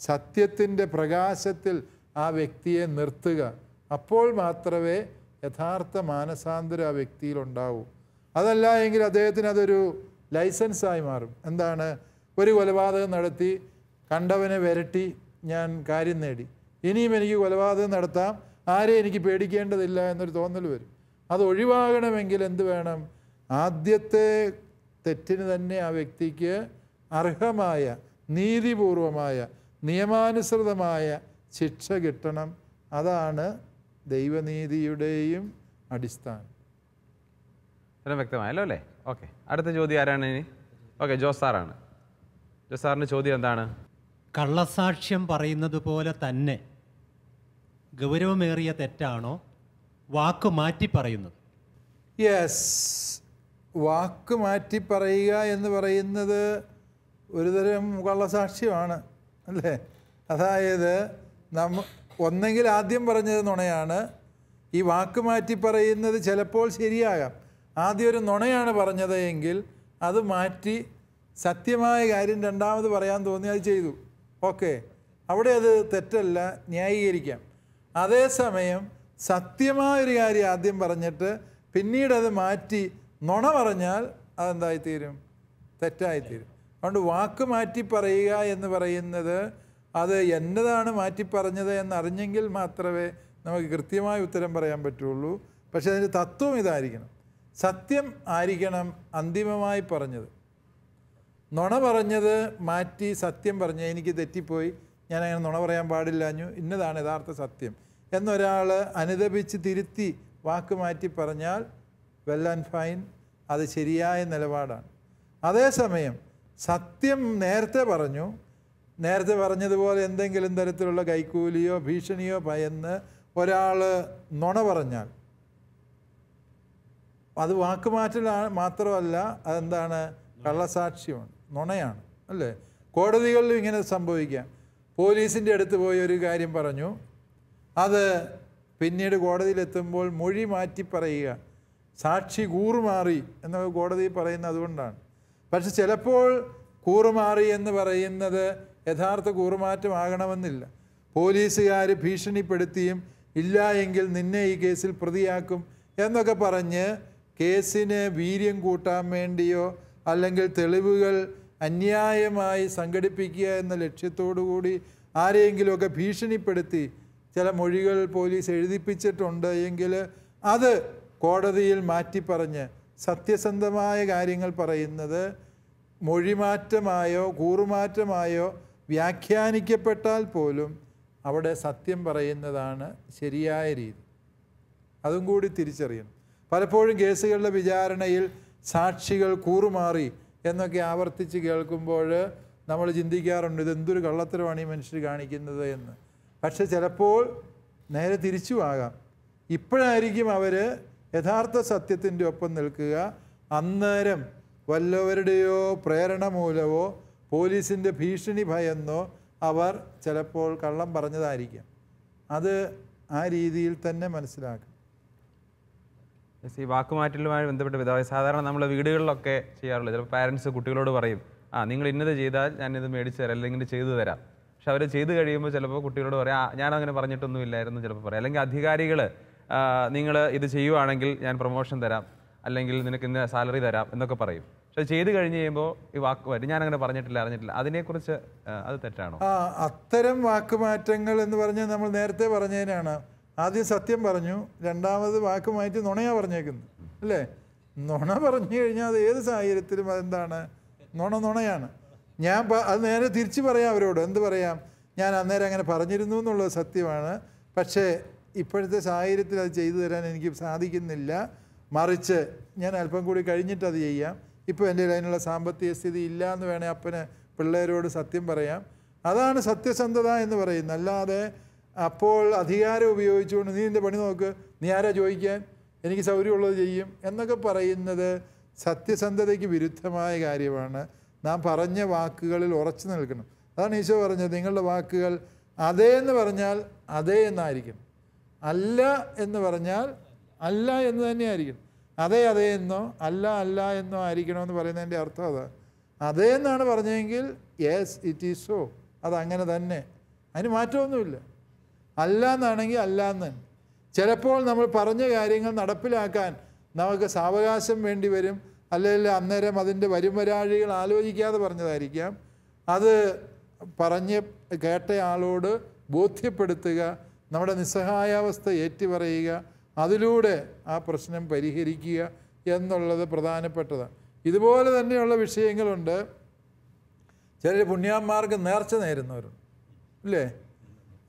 സത്യത്തിൻ്റെ പ്രകാശത്തിൽ ആ വ്യക്തിയെ നിർത്തുക അപ്പോൾ മാത്രമേ യഥാർത്ഥ മാനസാന്തരം ആ വ്യക്തിയിൽ ഉണ്ടാവൂ അതല്ല എങ്കിൽ അദ്ദേഹത്തിന് അതൊരു ലൈസൻസായി മാറും എന്താണ് ഒരു കൊലപാതകം നടത്തി കണ്ടവനെ വരട്ടി ഞാൻ കാര്യം നേടി ഇനിയും എനിക്ക് കൊലപാതകം നടത്താം ആരെയും എനിക്ക് പേടിക്കേണ്ടതില്ല എന്നൊരു തോന്നൽ വരും അത് ഒഴിവാകണമെങ്കിൽ എന്ത് വേണം ആദ്യത്തെ തെറ്റിന് തന്നെ ആ വ്യക്തിക്ക് അർഹമായ നീതിപൂർവമായ നിയമാനുസൃതമായ ശിക്ഷ കിട്ടണം അതാണ് ദൈവനീതിയുടെയും അടിസ്ഥാനം ഇത്രയും വ്യക്തമായല്ലോ അല്ലേ ഓക്കെ അടുത്ത ചോദ്യം ആരാണ് ഇനി ഓക്കെ ജോസ് സാറാണ് ജോസ് സാറിൻ്റെ ചോദ്യം എന്താണ് കള്ളസാക്ഷ്യം പറയുന്നത് പോലെ തന്നെ ഗൗരവമേറിയ തെറ്റാണോ വാക്ക് മാറ്റി പറയുന്നത് യെസ് വാക്ക് മാറ്റി പറയുക എന്ന് പറയുന്നത് ഒരുതരം കള്ളസാക്ഷ്യമാണ് അല്ലേ അതായത് നമ്മ ഒന്നെങ്കിൽ ആദ്യം പറഞ്ഞത് നുണയാണ് ഈ വാക്ക് മാറ്റി പറയുന്നത് ചിലപ്പോൾ ശരിയാകാം ആദ്യം ഒരു നുണയാണ് പറഞ്ഞത് എങ്കിൽ അത് മാറ്റി സത്യമായ കാര്യം രണ്ടാമത് പറയാൻ തോന്നി അത് ചെയ്തു ഓക്കെ അവിടെ അത് തെറ്റല്ല ന്യായീകരിക്കാം അതേസമയം സത്യമായൊരു കാര്യം ആദ്യം പറഞ്ഞിട്ട് പിന്നീട് അത് മാറ്റി നുണ പറഞ്ഞാൽ അതെന്തായിത്തീരും തെറ്റായിത്തീരും അതുകൊണ്ട് വാക്ക് മാറ്റി പറയുക എന്ന് പറയുന്നത് അത് എന്നതാണ് മാറ്റി പറഞ്ഞത് എന്നറിഞ്ഞെങ്കിൽ മാത്രമേ നമുക്ക് കൃത്യമായ ഉത്തരം പറയാൻ പറ്റുള്ളൂ പക്ഷേ അതിൻ്റെ തത്വം ഇതായിരിക്കണം സത്യം ആയിരിക്കണം അന്തിമമായി പറഞ്ഞത് നുണ പറഞ്ഞത് മാറ്റി സത്യം പറഞ്ഞ് എനിക്ക് തെറ്റിപ്പോയി ഞാൻ അങ്ങനെ നുണ പറയാൻ പാടില്ലാഞ്ഞു ഇന്നതാണ് യഥാർത്ഥ സത്യം എന്നൊരാൾ അനുദപിച്ച് തിരുത്തി വാക്ക് മാറ്റി പറഞ്ഞാൽ വെൽ ആൻഡ് ഫൈൻ അത് ശരിയായ നിലപാടാണ് അതേസമയം സത്യം നേരത്തെ പറഞ്ഞു നേരത്തെ പറഞ്ഞതുപോലെ എന്തെങ്കിലും തരത്തിലുള്ള കൈക്കൂലിയോ ഭീഷണിയോ ഭയന്ന് ഒരാൾ നുണ പറഞ്ഞാൽ അത് വാക്കുമാറ്റലാണ് മാത്രമല്ല അതെന്താണ് കള്ളസാക്ഷ്യമാണ് നുണയാണ് അല്ലേ കോടതികളിലും ഇങ്ങനെ സംഭവിക്കാം പോലീസിൻ്റെ അടുത്ത് പോയി ഒരു കാര്യം പറഞ്ഞു അത് പിന്നീട് കോടതിയിലെത്തുമ്പോൾ മൊഴി മാറ്റി പറയുക സാക്ഷി കൂറുമാറി എന്നൊക്കെ കോടതി പറയുന്ന അതുകൊണ്ടാണ് പക്ഷെ ചിലപ്പോൾ കൂറുമാറി എന്ന് പറയുന്നത് യഥാർത്ഥ കൂറുമാറ്റമാകണമെന്നില്ല പോലീസുകാർ ഭീഷണിപ്പെടുത്തിയും ഇല്ല എങ്കിൽ നിന്നെ ഈ കേസിൽ പ്രതിയാക്കും എന്നൊക്കെ പറഞ്ഞ് കേസിന് വീര്യം കൂട്ടാൻ വേണ്ടിയോ അല്ലെങ്കിൽ തെളിവുകൾ അന്യായമായി സംഘടിപ്പിക്കുക എന്ന ലക്ഷ്യത്തോടു കൂടി ആരെയെങ്കിലുമൊക്കെ ഭീഷണിപ്പെടുത്തി ചില മൊഴികൾ പോലീസ് എഴുതിപ്പിച്ചിട്ടുണ്ട് എങ്കിൽ അത് കോടതിയിൽ മാറ്റി പറഞ്ഞ് സത്യസന്ധമായ കാര്യങ്ങൾ പറയുന്നത് മൊഴിമാറ്റമായോ കൂറുമാറ്റമായോ വ്യാഖ്യാനിക്കപ്പെട്ടാൽ പോലും അവിടെ സത്യം പറയുന്നതാണ് ശരിയായ രീതി അതും കൂടി തിരിച്ചറിയണം പലപ്പോഴും കേസുകളുടെ വിചാരണയിൽ സാക്ഷികൾ കൂറുമാറി എന്നൊക്കെ ആവർത്തിച്ച് കേൾക്കുമ്പോൾ നമ്മൾ ചിന്തിക്കാറുണ്ട് ഇതെന്തൊരു കള്ളത്തരമാണ് ഈ മനുഷ്യർ കാണിക്കുന്നത് എന്ന് പക്ഷെ ചിലപ്പോൾ നേരെ തിരിച്ചു ആകാം ഇപ്പോഴായിരിക്കും അവർ യഥാർത്ഥ സത്യത്തിൻ്റെ ഒപ്പം നിൽക്കുക അന്നേരം വല്ലവരുടെയോ പ്രേരണ മൂലമോ പോലീസിൻ്റെ ഭീഷണി ഭയന്നോ അവർ ചിലപ്പോൾ കള്ളം പറഞ്ഞതായിരിക്കാം അത് ആ രീതിയിൽ തന്നെ മനസ്സിലാക്കും ഈ വാക്കുമാറ്റലുമായി ബന്ധപ്പെട്ട് പിതാവ് സാധാരണ നമ്മൾ വീടുകളിലൊക്കെ ചെയ്യാറുള്ളത് ചിലപ്പോൾ പാരൻസ് കുട്ടികളോട് പറയും ആ നിങ്ങൾ ഇന്നത് ചെയ്താൽ ഞാനിത് മേടിച്ച് തരാം അല്ലെങ്കിൽ ചെയ്തു തരാം പക്ഷെ അവർ ചെയ്തു കഴിയുമ്പോൾ ചിലപ്പോൾ കുട്ടികളോട് പറയാം ഞാൻ അങ്ങനെ പറഞ്ഞിട്ടൊന്നും ഇല്ലായിരുന്നു ചിലപ്പോൾ പറയാം അല്ലെങ്കിൽ അധികാരികൾ നിങ്ങൾ ഇത് ചെയ്യുവാണെങ്കിൽ ഞാൻ പ്രൊമോഷൻ തരാം അല്ലെങ്കിൽ നിനക്ക് ഇന്ന സാലറി തരാം എന്നൊക്കെ പറയും പക്ഷെ ചെയ്ത് കഴിഞ്ഞ് കഴിയുമ്പോൾ ഈ വാക്ക് വരും ഞാൻ അങ്ങനെ പറഞ്ഞിട്ടില്ല അറിഞ്ഞിട്ടില്ല അതിനെക്കുറിച്ച് അത് തെറ്റാണോ ആ അത്തരം വാക്കുമാറ്റങ്ങൾ എന്ന് പറഞ്ഞാൽ നമ്മൾ നേരത്തെ പറഞ്ഞതിനാണ് ആദ്യം സത്യം പറഞ്ഞു രണ്ടാമത് വാക്ക് മാറ്റി നുണയാ പറഞ്ഞേക്കുന്നു അല്ലേ നുണ പറഞ്ഞു കഴിഞ്ഞാൽ അത് ഏത് സാഹചര്യത്തിലും അതെന്താണ് നുണ നുണയാണ് ഞാൻ അത് നേരെ തിരിച്ചു പറയാം അവരോട് എന്ത് പറയാം ഞാൻ അന്നേരം അങ്ങനെ പറഞ്ഞിരുന്നു എന്നുള്ളത് സത്യമാണ് പക്ഷേ ഇപ്പോഴത്തെ സാഹചര്യത്തിൽ അത് ചെയ്തു തരാൻ എനിക്ക് സാധിക്കുന്നില്ല മറിച്ച് ഞാൻ അല്പം കൂടി കഴിഞ്ഞിട്ട് അത് ചെയ്യാം ഇപ്പോൾ എൻ്റെ അതിനുള്ള സാമ്പത്തിക സ്ഥിതി ഇല്ല എന്ന് വേണേൽ അപ്പന് പിള്ളേരോട് സത്യം പറയാം അതാണ് സത്യസന്ധത എന്ന് പറയുന്നത് അല്ലാതെ അപ്പോൾ അധികാരം ഉപയോഗിച്ചുകൊണ്ട് നീ എൻ്റെ പണി നോക്ക് നീ ആരാ ചോദിക്കാൻ എനിക്ക് സൗകര്യമുള്ളത് ചെയ്യും എന്നൊക്കെ പറയുന്നത് സത്യസന്ധതയ്ക്ക് വിരുദ്ധമായ കാര്യമാണ് നാം പറഞ്ഞ വാക്കുകളിൽ ഉറച്ചു നിൽക്കണം അതാണ് ഈശോ പറഞ്ഞത് നിങ്ങളുടെ വാക്കുകൾ അതേ എന്ന് പറഞ്ഞാൽ അതേ എന്നായിരിക്കണം അല്ല എന്ന് പറഞ്ഞാൽ അല്ല എന്ന് ആയിരിക്കും അതെ അതെ എന്നോ അല്ല അല്ല എന്നോ ആയിരിക്കണമെന്ന് പറയുന്നതിൻ്റെ അർത്ഥം അതാ അതേ എന്നാണ് പറഞ്ഞതെങ്കിൽ യെസ് ഇറ്റ് ഈസ് സോ അതങ്ങനെ തന്നെ അതിന് മാറ്റമൊന്നുമില്ല അല്ല എന്നാണെങ്കിൽ അല്ല എന്ന് ചിലപ്പോൾ നമ്മൾ പറഞ്ഞ കാര്യങ്ങൾ നടപ്പിലാക്കാൻ നമുക്ക് സാവകാശം വേണ്ടി വരും അല്ലെങ്കിൽ അന്നേരം അതിൻ്റെ വരാഴികൾ ആലോചിക്കാതെ പറഞ്ഞതായിരിക്കാം അത് പറഞ്ഞ് കേട്ടയാളോട് ബോധ്യപ്പെടുത്തുക നമ്മുടെ നിസ്സഹായാവസ്ഥ ഏറ്റുപറയുക അതിലൂടെ ആ പ്രശ്നം പരിഹരിക്കുക എന്നുള്ളത് പ്രധാനപ്പെട്ടതാണ് ഇതുപോലെ തന്നെയുള്ള വിഷയങ്ങളുണ്ട് ചില പുണ്യാന്മാർക്ക് നേർച്ച നേരുന്നവരുണ്ട് അല്ലേ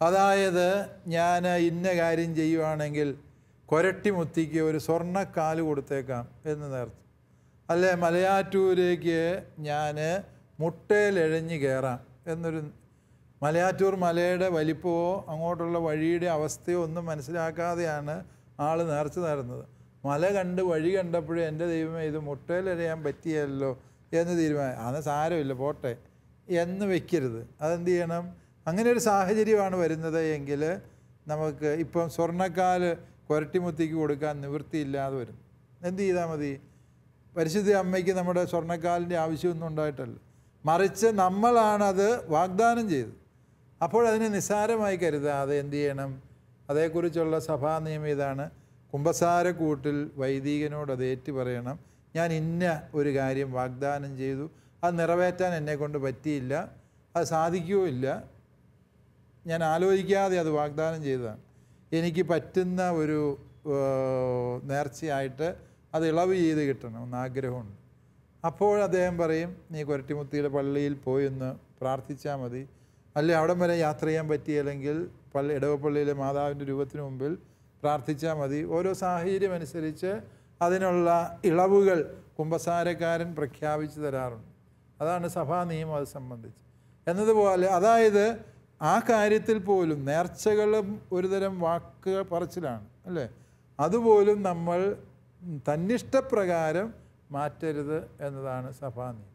അതായത് ഞാൻ ഇന്ന കാര്യം ചെയ്യുവാണെങ്കിൽ കൊരട്ടി മുത്തിക്ക് ഒരു സ്വർണ്ണക്കാല് കൊടുത്തേക്കാം എന്ന് നേർത്തു അല്ലേ മലയാറ്റൂരേക്ക് ഞാൻ മുട്ടയിലെഴഞ്ഞ് കയറാം എന്നൊരു മലയാറ്റൂർ മലയുടെ വലിപ്പമോ അങ്ങോട്ടുള്ള വഴിയുടെ അവസ്ഥയോ ഒന്നും മനസ്സിലാക്കാതെയാണ് ആൾ നേർച്ച നേരുന്നത് മല കണ്ട് വഴി കണ്ടപ്പോഴേ എൻ്റെ ദൈവമേ ഇത് മുട്ടയിലെറിയാൻ പറ്റിയല്ലോ എന്ന് തീരുമാനം അത് സാരമില്ല പോട്ടെ എന്ന് വെക്കരുത് അതെന്ത് ചെയ്യണം അങ്ങനെ ഒരു സാഹചര്യമാണ് വരുന്നത് എങ്കിൽ നമുക്ക് ഇപ്പം സ്വർണ്ണക്കാല് കൊരട്ടിമുത്തിക്ക് കൊടുക്കാൻ നിവൃത്തിയില്ലാതെ വരും എന്ത് ചെയ്താൽ മതി പരിശുദ്ധ അമ്മയ്ക്ക് നമ്മുടെ സ്വർണ്ണക്കാലിൻ്റെ ആവശ്യമൊന്നും ഉണ്ടായിട്ടല്ല മറിച്ച് നമ്മളാണത് വാഗ്ദാനം ചെയ്തത് അപ്പോഴതിനെ നിസ്സാരമായി കരുതാതെ എന്തു ചെയ്യണം അതേക്കുറിച്ചുള്ള സഭാ നിയമം ഇതാണ് കുംഭസാരക്കൂട്ടിൽ വൈദികനോട് അത് ഏറ്റു പറയണം ഞാൻ ഇന്ന ഒരു കാര്യം വാഗ്ദാനം ചെയ്തു അത് നിറവേറ്റാൻ എന്നെ കൊണ്ട് പറ്റിയില്ല അത് സാധിക്കുകയോ ഇല്ല ഞാൻ ആലോചിക്കാതെ അത് വാഗ്ദാനം ചെയ്തതാണ് എനിക്ക് പറ്റുന്ന ഒരു നേർച്ചയായിട്ട് അത് ഇളവ് ചെയ്ത് കിട്ടണം എന്ന് ആഗ്രഹമുണ്ട് അപ്പോൾ അദ്ദേഹം പറയും നീ കൊരട്ടിമുത്തിയുടെ പള്ളിയിൽ പോയി ഒന്ന് പ്രാർത്ഥിച്ചാൽ മതി അല്ലെ അവിടം വരെ യാത്ര ചെയ്യാൻ പറ്റിയില്ലെങ്കിൽ പള്ളി ഇടവപ്പള്ളിയിലെ മാതാവിൻ്റെ രൂപത്തിന് മുമ്പിൽ പ്രാർത്ഥിച്ചാൽ മതി ഓരോ സാഹചര്യം അനുസരിച്ച് അതിനുള്ള ഇളവുകൾ കുംഭസാരക്കാരൻ പ്രഖ്യാപിച്ചു തരാറുണ്ട് അതാണ് സഭാ നിയമം അത് സംബന്ധിച്ച് എന്നതുപോലെ അതായത് ആ കാര്യത്തിൽ പോലും നേർച്ചകളും ഒരുതരം വാക്ക് പറച്ചിലാണ് അല്ലേ അതുപോലും നമ്മൾ തന്നിഷ്ടപ്രകാരം മാറ്റരുത് എന്നതാണ് സഭാ നിയമം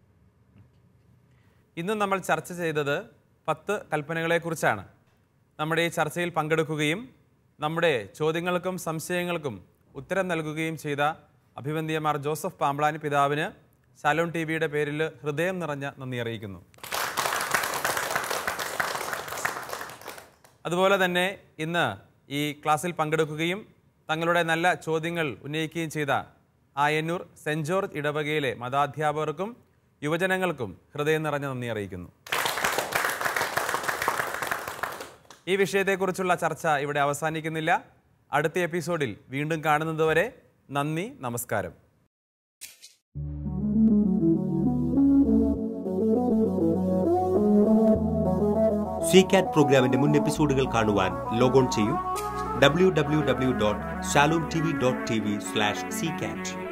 ഇന്ന് നമ്മൾ ചർച്ച ചെയ്തത് പത്ത് കൽപ്പനകളെക്കുറിച്ചാണ് നമ്മുടെ ഈ ചർച്ചയിൽ പങ്കെടുക്കുകയും നമ്മുടെ ചോദ്യങ്ങൾക്കും സംശയങ്ങൾക്കും ഉത്തരം നൽകുകയും ചെയ്ത അഭിവന്ദിയമാർ ജോസഫ് പാമ്പ്ളാനി പിതാവിന് സാലോൺ ടി വിയുടെ പേരിൽ ഹൃദയം നിറഞ്ഞ നന്ദി അറിയിക്കുന്നു അതുപോലെ തന്നെ ഇന്ന് ഈ ക്ലാസ്സിൽ പങ്കെടുക്കുകയും തങ്ങളുടെ നല്ല ചോദ്യങ്ങൾ ഉന്നയിക്കുകയും ചെയ്ത ആയന്നൂർ സെൻറ്റ് ജോർജ് ഇടവകയിലെ മതാധ്യാപകർക്കും യുവജനങ്ങൾക്കും ഹൃദയം നിറഞ്ഞ നന്ദി അറിയിക്കുന്നു ഈ വിഷയത്തെക്കുറിച്ചുള്ള ചർച്ച ഇവിടെ അവസാനിക്കുന്നില്ല അടുത്ത എപ്പിസോഡിൽ വീണ്ടും കാണുന്നതുവരെ നന്ദി നമസ്കാരം സി കാറ്റ് പ്രോഗ്രാമിന്റെ മുൻ എപ്പിസോഡുകൾ കാണുവാൻ ലോഗോൺ ചെയ്യൂ W W W dot Shalom T V dot T V slash C കാറ്റ്